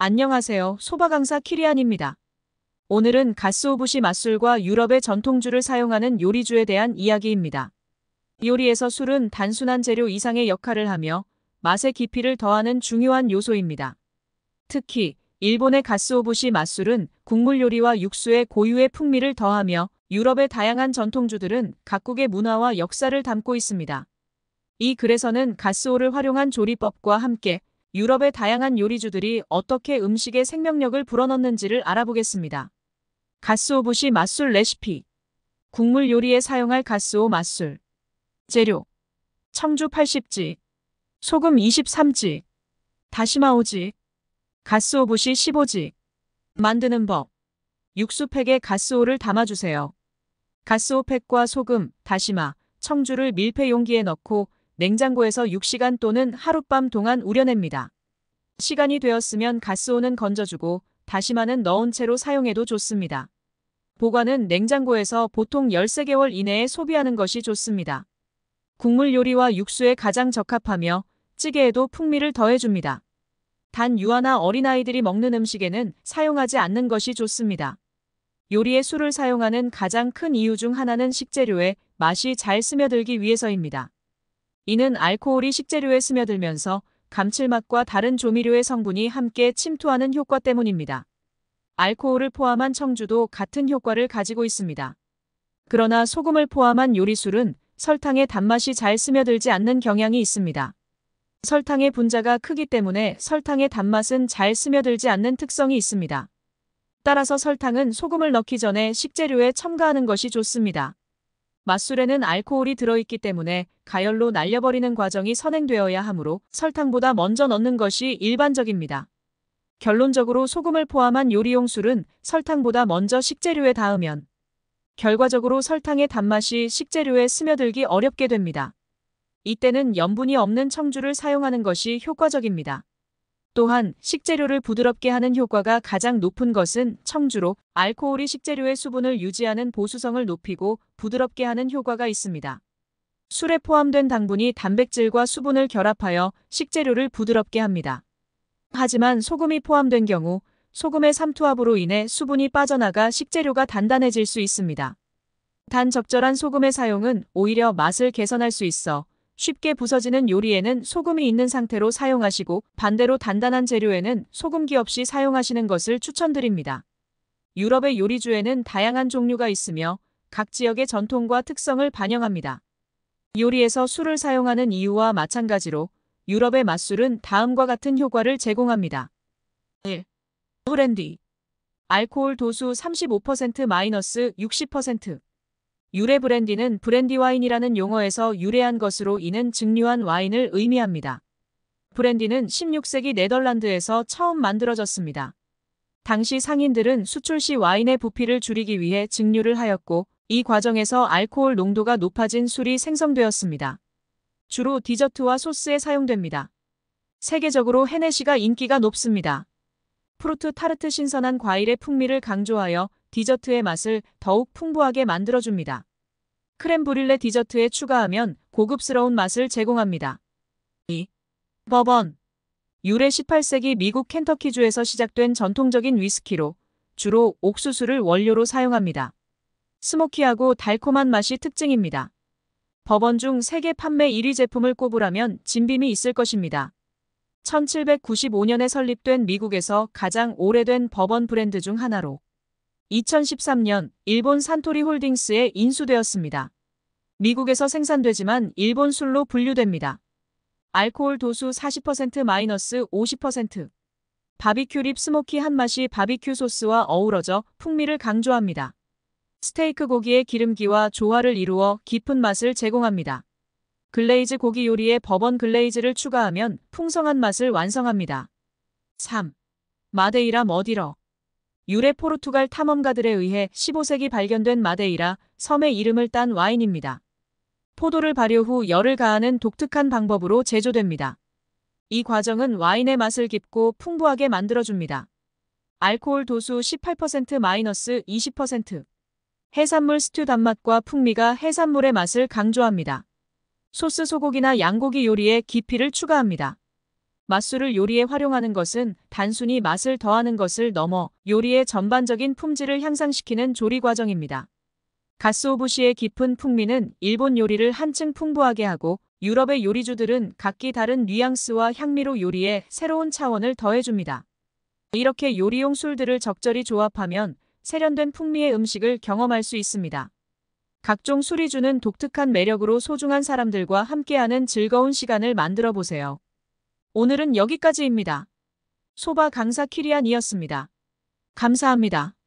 안녕하세요. 소바 강사 키리안입니다. 오늘은 가스오부시 맛술과 유럽의 전통주를 사용하는 요리주에 대한 이야기입니다. 요리에서 술은 단순한 재료 이상의 역할을 하며 맛의 깊이를 더하는 중요한 요소입니다. 특히 일본의 가스오부시 맛술은 국물 요리와 육수의 고유의 풍미를 더하며 유럽의 다양한 전통주들은 각국의 문화와 역사를 담고 있습니다. 이 글에서는 가스오를 활용한 조리법과 함께 유럽의 다양한 요리주들이 어떻게 음식의 생명력을 불어넣는지를 알아보겠습니다. 가스오붓이 맛술 레시피 국물 요리에 사용할 가스오 맛술 재료 청주 80지 소금 23지 다시마 5지 가스오붓이 15지 만드는 법 육수팩에 가스오를 담아주세요. 가스오팩과 소금, 다시마, 청주를 밀폐 용기에 넣고 냉장고에서 6시간 또는 하룻밤 동안 우려냅니다. 시간이 되었으면 가스온은 건져주고 다시마는 넣은 채로 사용해도 좋습니다. 보관은 냉장고에서 보통 13개월 이내에 소비하는 것이 좋습니다. 국물 요리와 육수에 가장 적합하며 찌개에도 풍미를 더해줍니다. 단 유아나 어린아이들이 먹는 음식에는 사용하지 않는 것이 좋습니다. 요리에 술을 사용하는 가장 큰 이유 중 하나는 식재료에 맛이 잘 스며들기 위해서입니다. 이는 알코올이 식재료에 스며들면서 감칠맛과 다른 조미료의 성분이 함께 침투하는 효과 때문입니다. 알코올을 포함한 청주도 같은 효과를 가지고 있습니다. 그러나 소금을 포함한 요리술은 설탕의 단맛이 잘 스며들지 않는 경향이 있습니다. 설탕의 분자가 크기 때문에 설탕의 단맛은 잘 스며들지 않는 특성이 있습니다. 따라서 설탕은 소금을 넣기 전에 식재료에 첨가하는 것이 좋습니다. 맛술에는 알코올이 들어있기 때문에 가열로 날려버리는 과정이 선행되어야 하므로 설탕보다 먼저 넣는 것이 일반적입니다. 결론적으로 소금을 포함한 요리용 술은 설탕보다 먼저 식재료에 닿으면 결과적으로 설탕의 단맛이 식재료에 스며들기 어렵게 됩니다. 이때는 염분이 없는 청주를 사용하는 것이 효과적입니다. 또한 식재료를 부드럽게 하는 효과가 가장 높은 것은 청주로 알코올이 식재료의 수분을 유지하는 보수성을 높이고 부드럽게 하는 효과가 있습니다. 술에 포함된 당분이 단백질과 수분을 결합하여 식재료를 부드럽게 합니다. 하지만 소금이 포함된 경우 소금의 삼투압으로 인해 수분이 빠져나가 식재료가 단단해질 수 있습니다. 단 적절한 소금의 사용은 오히려 맛을 개선할 수 있어 쉽게 부서지는 요리에는 소금이 있는 상태로 사용하시고 반대로 단단한 재료에는 소금기 없이 사용하시는 것을 추천드립니다. 유럽의 요리주에는 다양한 종류가 있으며 각 지역의 전통과 특성을 반영합니다. 요리에서 술을 사용하는 이유와 마찬가지로 유럽의 맛술은 다음과 같은 효과를 제공합니다. 1. 브랜디 알코올 도수 35% 마이너스 60% 유래 브랜디는 브랜디 와인이라는 용어에서 유래한 것으로 이는 증류한 와인을 의미합니다. 브랜디는 16세기 네덜란드에서 처음 만들어졌습니다. 당시 상인들은 수출 시 와인의 부피를 줄이기 위해 증류를 하였고 이 과정에서 알코올 농도가 높아진 술이 생성되었습니다. 주로 디저트와 소스에 사용됩니다. 세계적으로 헤네시가 인기가 높습니다. 프루트 타르트 신선한 과일의 풍미를 강조하여 디저트의 맛을 더욱 풍부하게 만들어줍니다. 크렘 브릴레 디저트에 추가하면 고급스러운 맛을 제공합니다. 2. 버번 유래 18세기 미국 켄터키주에서 시작된 전통적인 위스키로 주로 옥수수를 원료로 사용합니다. 스모키하고 달콤한 맛이 특징입니다. 버번 중 세계 판매 1위 제품을 꼽으라면 진빔이 있을 것입니다. 1795년에 설립된 미국에서 가장 오래된 버번 브랜드 중 하나로 2013년 일본 산토리 홀딩스에 인수되었습니다. 미국에서 생산되지만 일본 술로 분류됩니다. 알코올 도수 40% 마이너스 50% 바비큐 립 스모키한 맛이 바비큐 소스와 어우러져 풍미를 강조합니다. 스테이크 고기의 기름기와 조화를 이루어 깊은 맛을 제공합니다. 글레이즈 고기 요리에 버번 글레이즈를 추가하면 풍성한 맛을 완성합니다. 3. 마데이라 머디러 유래 포르투갈 탐험가들에 의해 15세기 발견된 마데이라 섬의 이름을 딴 와인입니다. 포도를 발효 후 열을 가하는 독특한 방법으로 제조됩니다. 이 과정은 와인의 맛을 깊고 풍부하게 만들어줍니다. 알코올 도수 18% 마이너스 20% 해산물 스튜 단맛과 풍미가 해산물의 맛을 강조합니다. 소스 소고기나 양고기 요리에 깊이를 추가합니다. 맛술을 요리에 활용하는 것은 단순히 맛을 더하는 것을 넘어 요리의 전반적인 품질을 향상시키는 조리 과정입니다. 가스오부시의 깊은 풍미는 일본 요리를 한층 풍부하게 하고 유럽의 요리주들은 각기 다른 뉘앙스와 향미로 요리에 새로운 차원을 더해줍니다. 이렇게 요리용 술들을 적절히 조합하면 세련된 풍미의 음식을 경험할 수 있습니다. 각종 술이 주는 독특한 매력으로 소중한 사람들과 함께하는 즐거운 시간을 만들어 보세요. 오늘은 여기까지입니다. 소바 강사 키리안이었습니다. 감사합니다.